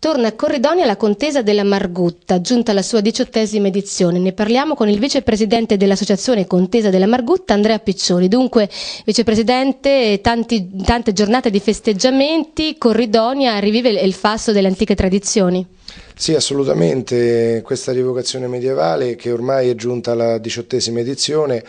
Torna a Corridonia la contesa della Margutta, giunta alla sua diciottesima edizione. Ne parliamo con il vicepresidente dell'associazione Contesa della Margutta, Andrea Piccioli. Dunque, vicepresidente, tanti, tante giornate di festeggiamenti, Corridonia rivive il fasso delle antiche tradizioni. Sì, assolutamente. Questa rievocazione medievale, che ormai è giunta alla diciottesima edizione,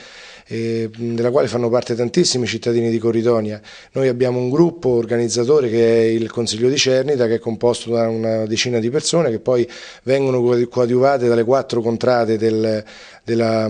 eh, della quale fanno parte tantissimi cittadini di Coridonia. Noi abbiamo un gruppo organizzatore che è il Consiglio di Cernita, che è composto da una decina di persone che poi vengono coadiuvate dalle quattro contrade del, della,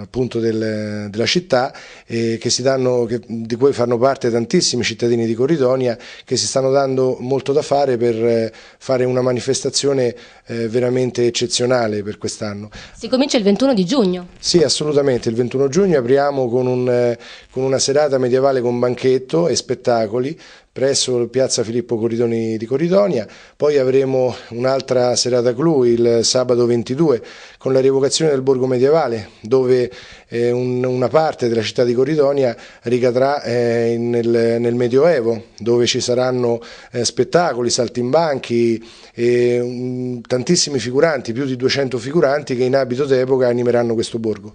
appunto del, della città, eh, che danno, che, di cui fanno parte tantissimi cittadini di Coridonia, che si stanno dando molto da fare per eh, fare una manifestazione eh, veramente eccezionale per quest'anno. Si comincia il 21 di giugno? Sì, assolutamente, il 21 giugno apriamo con, un, eh, con una serata medievale con banchetto e spettacoli presso Piazza Filippo Corridoni di Corridonia. poi avremo un'altra serata clou il sabato 22 con la rievocazione del borgo medievale dove eh, un, una parte della città di Corridonia ricadrà eh, nel, nel, Medioevo dove ci saranno eh, spettacoli, saltimbanchi e um, tantissimi figuranti, più di 200 figuranti che in abito d'epoca animeranno questo borgo.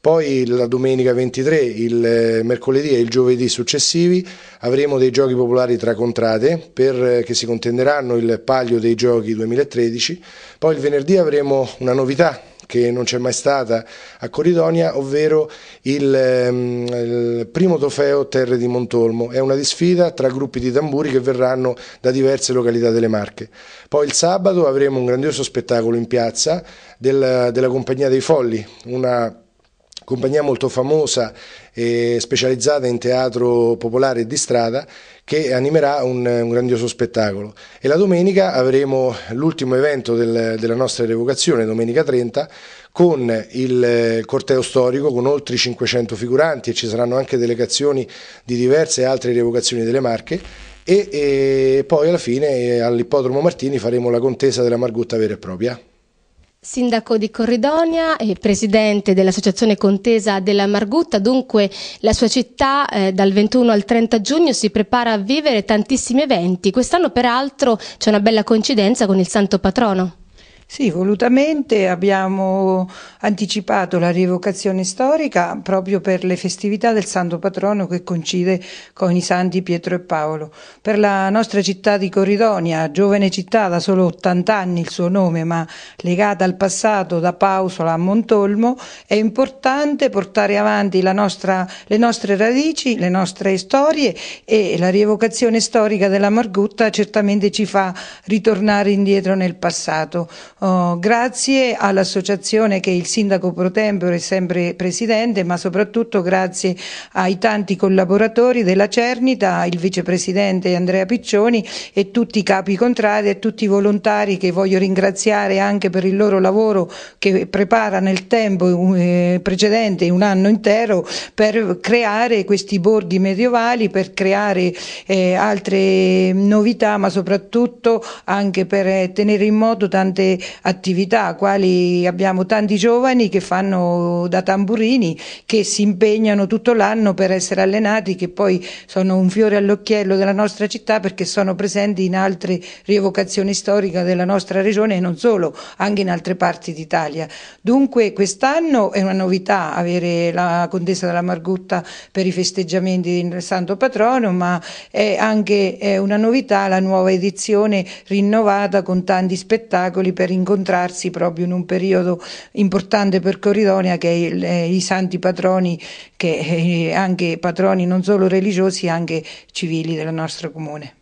Poi la domenica 23, il eh, mercoledì e il giovedì successivi avremo dei giochi popolari tra contrade per, eh, che si contenderanno il palio dei giochi 2013. Poi il venerdì avremo una novità che non c'è mai stata a Coridonia, ovvero il, ehm, il, primo trofeo Terre di Montolmo. È una disfida tra gruppi di tamburi che verranno da diverse località delle Marche. Poi il sabato avremo un grandioso spettacolo in piazza della, della Compagnia dei Folli, una compagnia molto famosa e specializzata in teatro popolare e di strada che animerà un, un grandioso spettacolo. E la domenica avremo l'ultimo evento del, della nostra revocazione, domenica 30, con il eh, corteo storico con oltre 500 figuranti e ci saranno anche delegazioni di diverse altre revocazioni delle Marche e, e poi alla fine eh, all'ippodromo Martini faremo la contesa della Margutta vera e propria. Sindaco di Corridonia e presidente dell'Associazione Contesa della Margutta, dunque la sua città eh, dal 21 al 30 giugno si prepara a vivere tantissimi eventi. Quest'anno peraltro c'è una bella coincidenza con il Santo Patrono. Sì, volutamente abbiamo anticipato la rievocazione storica proprio per le festività del Santo Patrono che coincide con i Santi Pietro e Paolo. Per la nostra città di Coridonia, giovane città da solo 80 anni il suo nome, ma legata al passato da Pausola a Montolmo, è importante portare avanti nostra, le nostre radici, le nostre storie e la rievocazione storica della Margutta certamente ci fa ritornare indietro nel passato. Oh, grazie all'associazione che il sindaco pro tempore è sempre presidente, ma soprattutto grazie ai tanti collaboratori della Cernita, il vicepresidente Andrea Piccioni e tutti i capi contrari e tutti i volontari che voglio ringraziare anche per il loro lavoro che prepara nel tempo eh, precedente, un anno intero, per creare questi bordi medievali, per creare eh, altre novità, ma soprattutto anche per eh, tenere in moto tante attività, quali abbiamo tanti giovani che fanno da tamburini, che si impegnano tutto l'anno per essere allenati, che poi sono un fiore all'occhiello della nostra città perché sono presenti in altre rievocazioni storiche della nostra regione e non solo, anche in altre parti d'Italia. Dunque quest'anno è una novità avere la Contessa della Margutta per i festeggiamenti del Santo Patrono, ma è anche è una novità la nuova edizione rinnovata con tanti spettacoli per incontrare incontrarsi proprio in un periodo importante per Coridonia che il, eh, i santi patroni, che eh, anche patroni non solo religiosi, anche civili del nostro comune.